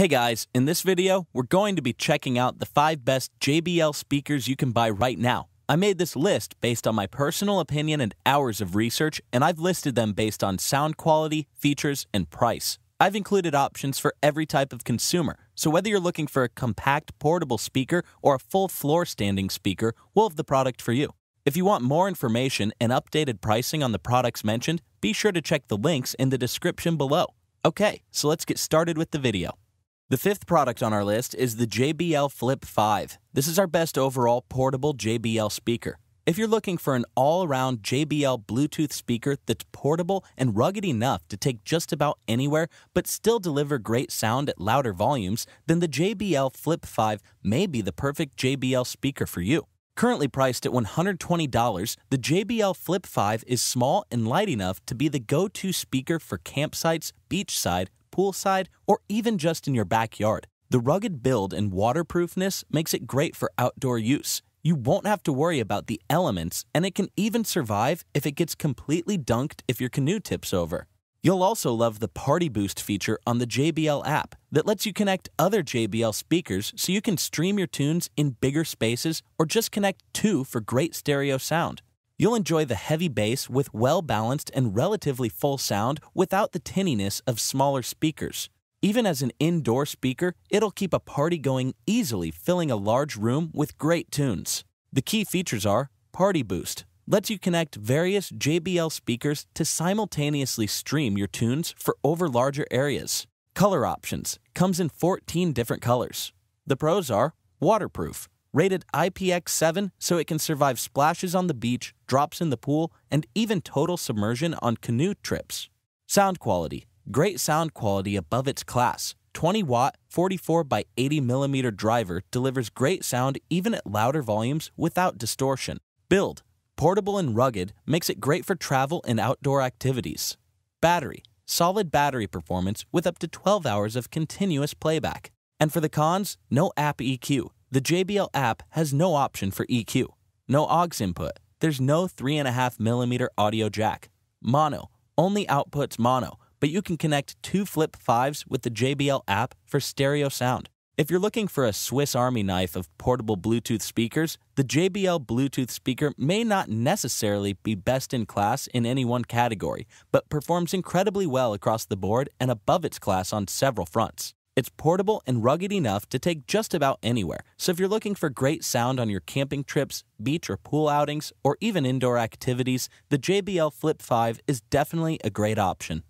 Hey guys, in this video, we're going to be checking out the 5 best JBL speakers you can buy right now. I made this list based on my personal opinion and hours of research, and I've listed them based on sound quality, features, and price. I've included options for every type of consumer, so whether you're looking for a compact portable speaker or a full floor standing speaker, we'll have the product for you. If you want more information and updated pricing on the products mentioned, be sure to check the links in the description below. Okay, so let's get started with the video. The fifth product on our list is the JBL Flip 5. This is our best overall portable JBL speaker. If you're looking for an all around JBL Bluetooth speaker that's portable and rugged enough to take just about anywhere but still deliver great sound at louder volumes, then the JBL Flip 5 may be the perfect JBL speaker for you. Currently priced at $120, the JBL Flip 5 is small and light enough to be the go to speaker for campsites, beachside, poolside, or even just in your backyard. The rugged build and waterproofness makes it great for outdoor use. You won't have to worry about the elements, and it can even survive if it gets completely dunked if your canoe tips over. You'll also love the Party Boost feature on the JBL app that lets you connect other JBL speakers so you can stream your tunes in bigger spaces or just connect two for great stereo sound. You'll enjoy the heavy bass with well balanced and relatively full sound without the tinniness of smaller speakers. Even as an indoor speaker, it'll keep a party going easily, filling a large room with great tunes. The key features are Party Boost, lets you connect various JBL speakers to simultaneously stream your tunes for over larger areas. Color options comes in 14 different colors. The pros are waterproof, rated IPX7 so it can survive splashes on the beach, drops in the pool, and even total submersion on canoe trips. Sound quality great sound quality above its class. 20 watt 44 by 80 millimeter driver delivers great sound even at louder volumes without distortion. Build portable and rugged makes it great for travel and outdoor activities. Battery solid battery performance with up to 12 hours of continuous playback. And for the cons, no app EQ, the JBL app has no option for EQ, no aux input. There's no 3.5mm audio jack. Mono, only outputs mono, but you can connect two flip 5s with the JBL app for stereo sound. If you're looking for a Swiss Army knife of portable Bluetooth speakers, the JBL Bluetooth speaker may not necessarily be best in class in any one category, but performs incredibly well across the board and above its class on several fronts. It's portable and rugged enough to take just about anywhere. So if you're looking for great sound on your camping trips, beach or pool outings, or even indoor activities, the JBL Flip 5 is definitely a great option.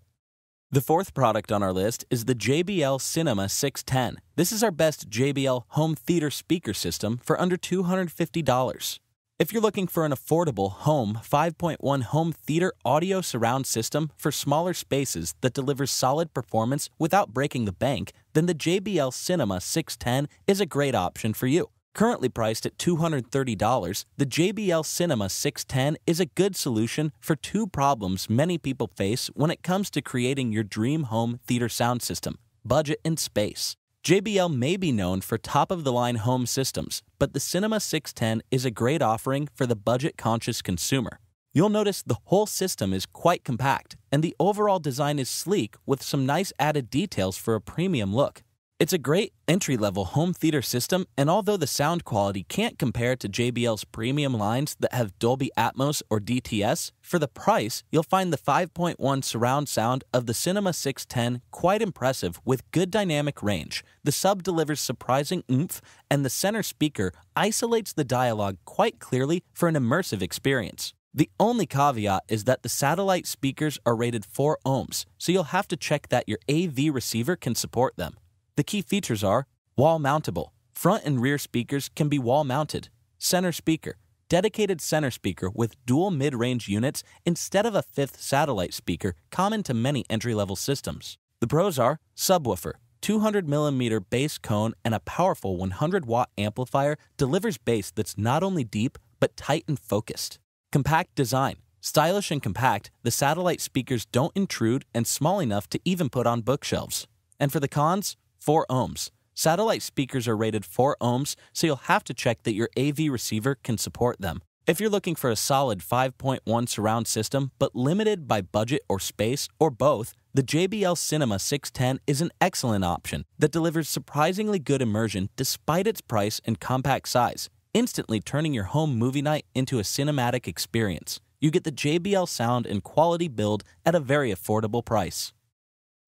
The fourth product on our list is the JBL Cinema 610. This is our best JBL home theater speaker system for under $250. If you're looking for an affordable home 5.1 home theater audio surround system for smaller spaces that delivers solid performance without breaking the bank, then the JBL Cinema 610 is a great option for you. Currently priced at $230, the JBL Cinema 610 is a good solution for two problems many people face when it comes to creating your dream home theater sound system budget and space. JBL may be known for top of the line home systems, but the Cinema 610 is a great offering for the budget conscious consumer. You'll notice the whole system is quite compact, and the overall design is sleek with some nice added details for a premium look. It's a great entry level home theater system, and although the sound quality can't compare to JBL's premium lines that have Dolby Atmos or DTS, for the price, you'll find the 5.1 surround sound of the Cinema 610 quite impressive with good dynamic range. The sub delivers surprising oomph, and the center speaker isolates the dialogue quite clearly for an immersive experience. The only caveat is that the satellite speakers are rated 4 ohms, so you'll have to check that your AV receiver can support them. The key features are wall mountable. Front and rear speakers can be wall mounted. Center speaker. Dedicated center speaker with dual mid range units instead of a fifth satellite speaker common to many entry level systems. The pros are subwoofer, 200 millimeter bass cone, and a powerful 100 watt amplifier delivers bass that's not only deep, but tight and focused. Compact design. Stylish and compact, the satellite speakers don't intrude and small enough to even put on bookshelves. And for the cons, 4 ohms. Satellite speakers are rated 4 ohms, so you'll have to check that your AV receiver can support them. If you're looking for a solid 5.1 surround system, but limited by budget or space, or both, the JBL Cinema 610 is an excellent option that delivers surprisingly good immersion despite its price and compact size, instantly turning your home movie night into a cinematic experience. You get the JBL sound and quality build at a very affordable price.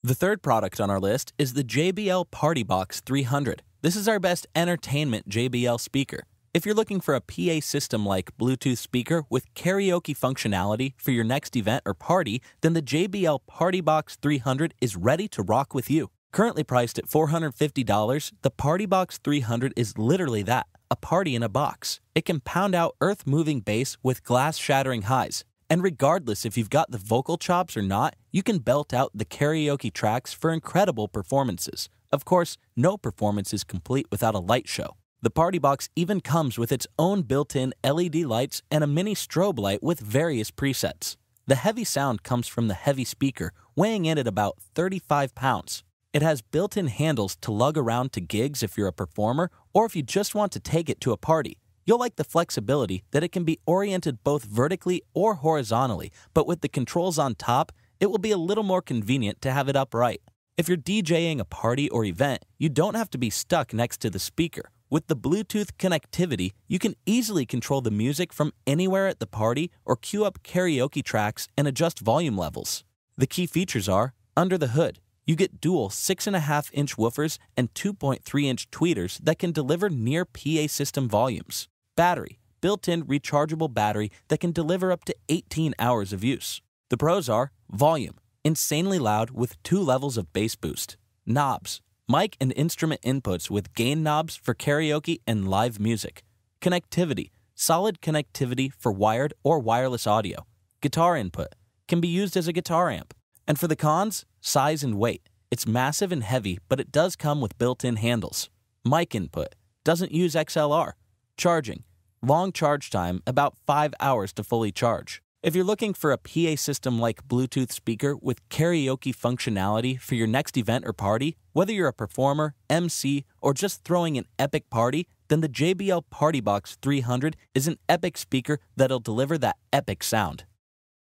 The third product on our list is the JBL Party Box 300. This is our best entertainment JBL speaker. If you're looking for a PA system like Bluetooth speaker with karaoke functionality for your next event or party, then the JBL Party Box 300 is ready to rock with you. Currently priced at $450, the Party Box 300 is literally that a party in a box. It can pound out earth moving bass with glass shattering highs, and regardless if you've got the vocal chops or not, you can belt out the karaoke tracks for incredible performances. Of course, no performance is complete without a light show. The Party Box even comes with its own built in LED lights and a mini strobe light with various presets. The heavy sound comes from the heavy speaker, weighing in at about 35 pounds. It has built in handles to lug around to gigs if you're a performer or if you just want to take it to a party. You'll like the flexibility that it can be oriented both vertically or horizontally, but with the controls on top, it will be a little more convenient to have it upright. If you're DJing a party or event, you don't have to be stuck next to the speaker. With the Bluetooth connectivity, you can easily control the music from anywhere at the party or queue up karaoke tracks and adjust volume levels. The key features are under the hood, you get dual 6.5 inch woofers and 2.3 inch tweeters that can deliver near PA system volumes. Battery built in rechargeable battery that can deliver up to 18 hours of use. The pros are volume, insanely loud with two levels of bass boost, knobs, mic and instrument inputs with gain knobs for karaoke and live music, connectivity, solid connectivity for wired or wireless audio, guitar input, can be used as a guitar amp. And for the cons, size and weight. It's massive and heavy, but it does come with built in handles. Mic input, doesn't use XLR, Charging. Long charge time, about 5 hours to fully charge. If you're looking for a PA system like Bluetooth speaker with karaoke functionality for your next event or party, whether you're a performer, MC, or just throwing an epic party, then the JBL Party Box 300 is an epic speaker that'll deliver that epic sound.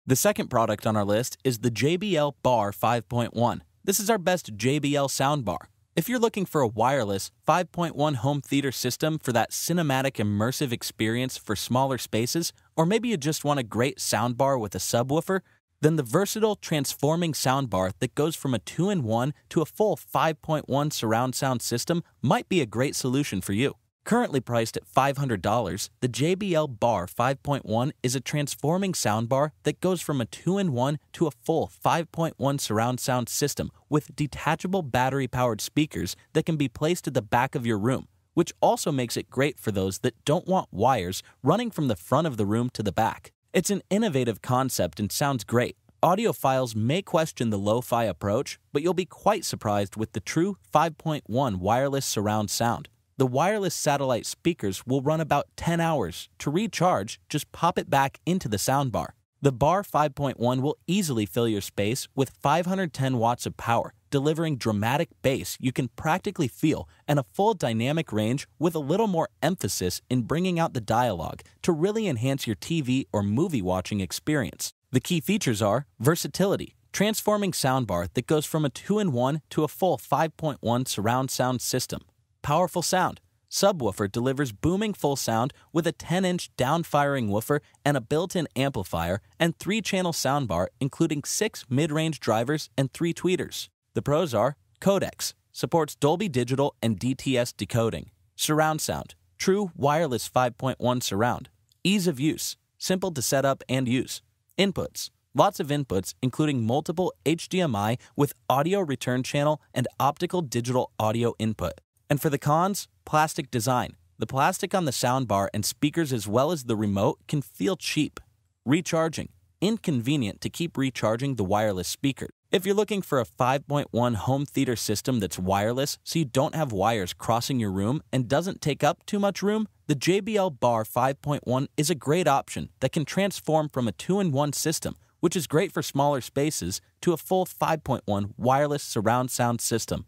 The second product on our list is the JBL Bar 5.1. This is our best JBL soundbar. If you're looking for a wireless 5.1 home theater system for that cinematic immersive experience for smaller spaces, or maybe you just want a great soundbar with a subwoofer, then the versatile transforming soundbar that goes from a 2 in 1 to a full 5.1 surround sound system might be a great solution for you. Currently priced at $500, the JBL Bar 5.1 is a transforming soundbar that goes from a 2 in 1 to a full 5.1 surround sound system with detachable battery powered speakers that can be placed at the back of your room, which also makes it great for those that don't want wires running from the front of the room to the back. It's an innovative concept and sounds great. Audiophiles may question the lo fi approach, but you'll be quite surprised with the true 5.1 wireless surround sound. The wireless satellite speakers will run about 10 hours. To recharge, just pop it back into the soundbar. The Bar 5.1 will easily fill your space with 510 watts of power, delivering dramatic bass you can practically feel and a full dynamic range with a little more emphasis in bringing out the dialogue to really enhance your TV or movie watching experience. The key features are versatility, transforming soundbar that goes from a 2 in 1 to a full 5.1 surround sound system, powerful sound. Subwoofer delivers booming full sound with a 10 inch downfiring woofer and a built in amplifier and three channel soundbar, including six mid range drivers and three tweeters. The pros are Codex, supports Dolby Digital and DTS decoding, surround sound, true wireless 5.1 surround, ease of use, simple to set up and use, inputs, lots of inputs, including multiple HDMI with audio return channel and optical digital audio input. And for the cons, plastic design. The plastic on the soundbar and speakers, as well as the remote, can feel cheap. Recharging. Inconvenient to keep recharging the wireless speaker. If you're looking for a 5.1 home theater system that's wireless so you don't have wires crossing your room and doesn't take up too much room, the JBL Bar 5.1 is a great option that can transform from a 2 in 1 system, which is great for smaller spaces, to a full 5.1 wireless surround sound system.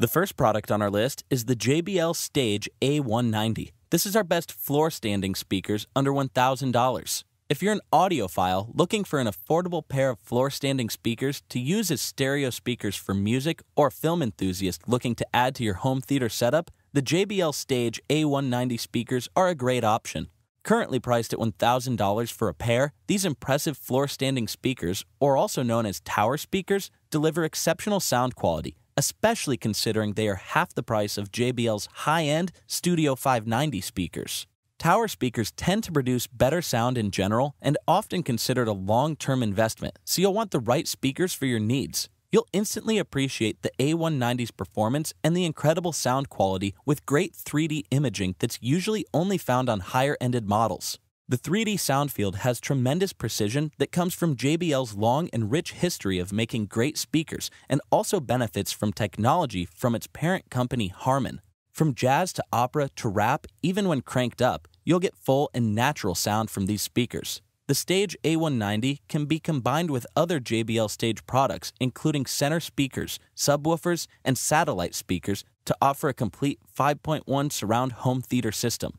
The first product on our list is the JBL Stage A190. This is our best floor standing speakers under $1,000. If you're an audiophile looking for an affordable pair of floor standing speakers to use as stereo speakers for music or film enthusiast looking to add to your home theater setup, the JBL Stage A190 speakers are a great option. Currently priced at $1,000 for a pair, these impressive floor standing speakers, or also known as tower speakers, deliver exceptional sound quality especially considering they are half the price of JBL's high end Studio 590 speakers. Tower speakers tend to produce better sound in general and often considered a long term investment, so you'll want the right speakers for your needs. You'll instantly appreciate the A190's performance and the incredible sound quality with great 3D imaging that's usually only found on higher ended models. The 3D sound field has tremendous precision that comes from JBL's long and rich history of making great speakers and also benefits from technology from its parent company Harman. From jazz to opera to rap, even when cranked up, you'll get full and natural sound from these speakers. The Stage A190 can be combined with other JBL stage products, including center speakers, subwoofers, and satellite speakers, to offer a complete 5.1 surround home theater system.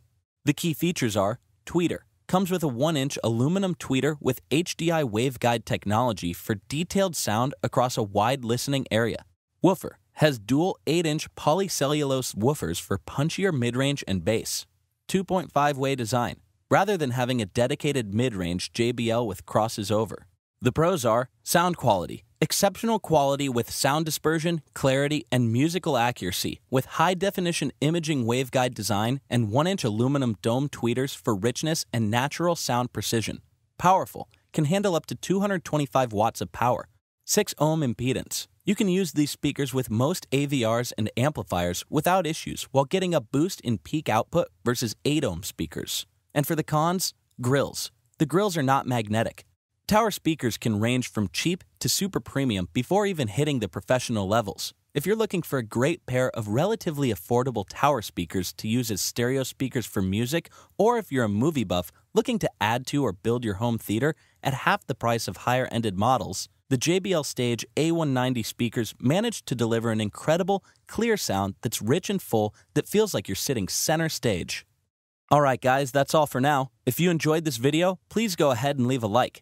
The key features are tweeter, comes with a 1 inch aluminum tweeter with HDI waveguide technology for detailed sound across a wide listening area. Woofer has dual 8 inch polycellulose woofers for punchier mid range and bass. 2.5 way design, rather than having a dedicated mid range JBL with crosses over. The pros are sound quality, exceptional quality with sound dispersion, clarity, and musical accuracy, with high definition imaging waveguide design and 1 inch aluminum dome tweeters for richness and natural sound precision. Powerful, can handle up to 225 watts of power, 6 ohm impedance. You can use these speakers with most AVRs and amplifiers without issues while getting a boost in peak output versus 8 ohm speakers. And for the cons, grills. The grills are not magnetic Tower speakers can range from cheap to super premium before even hitting the professional levels. If you're looking for a great pair of relatively affordable tower speakers to use as stereo speakers for music, or if you're a movie buff looking to add to or build your home theater at half the price of higher ended models, the JBL Stage A190 speakers manage to deliver an incredible, clear sound that's rich and full that feels like you're sitting center stage. Alright guys, that's all for now. If you enjoyed this video, please go ahead and leave a like.